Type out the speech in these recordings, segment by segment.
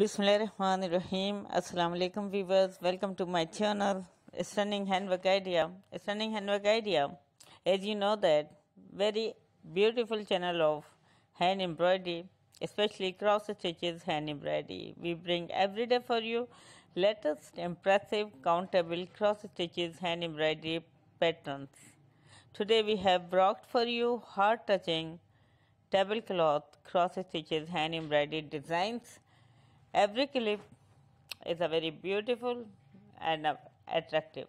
Bismillahirrahmanirrahim. Assalamu alaikum viewers. Welcome to my channel Stunning Handwork Idea. Stunning Handwork Idea. As you know that very beautiful channel of hand embroidery, especially cross stitches hand embroidery. We bring every day for you latest impressive countable cross stitches hand embroidery patterns. Today we have brought for you heart touching tablecloth cross stitches hand embroidered designs Every clip is a very beautiful and attractive.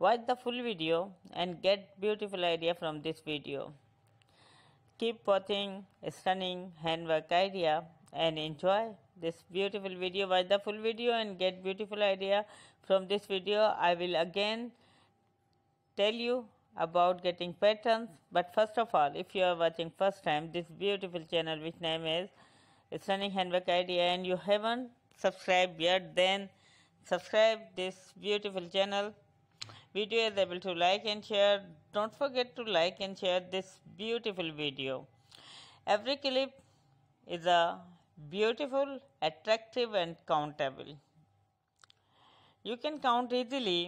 Watch the full video and get beautiful idea from this video. Keep watching stunning handwork idea and enjoy this beautiful video. Watch the full video and get beautiful idea from this video. I will again tell you about getting patterns but first of all if you are watching first time this beautiful channel which name is it's running handwork idea and you haven't subscribed yet then subscribe this beautiful channel video is able to like and share don't forget to like and share this beautiful video every clip is a beautiful attractive and countable you can count easily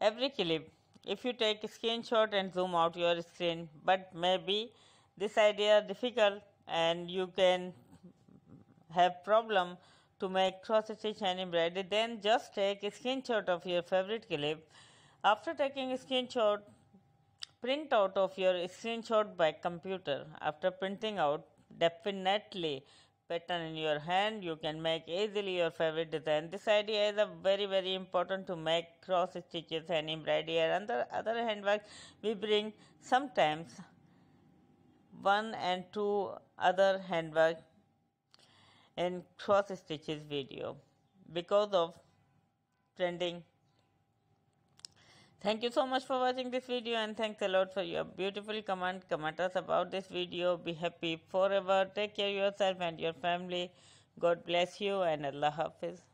every clip if you take a screenshot and zoom out your screen but maybe this idea difficult and you can have problem to make cross stitch and embroidery then just take a screenshot of your favorite clip after taking a screenshot print out of your screenshot by computer after printing out definitely pattern in your hand you can make easily your favorite design this idea is very very important to make cross stitches and embroidery and other other handwork we bring sometimes one and two other handwork in cross stitches video because of trending thank you so much for watching this video and thanks a lot for your beautiful comment comment us about this video be happy forever take care yourself and your family god bless you and allah hafiz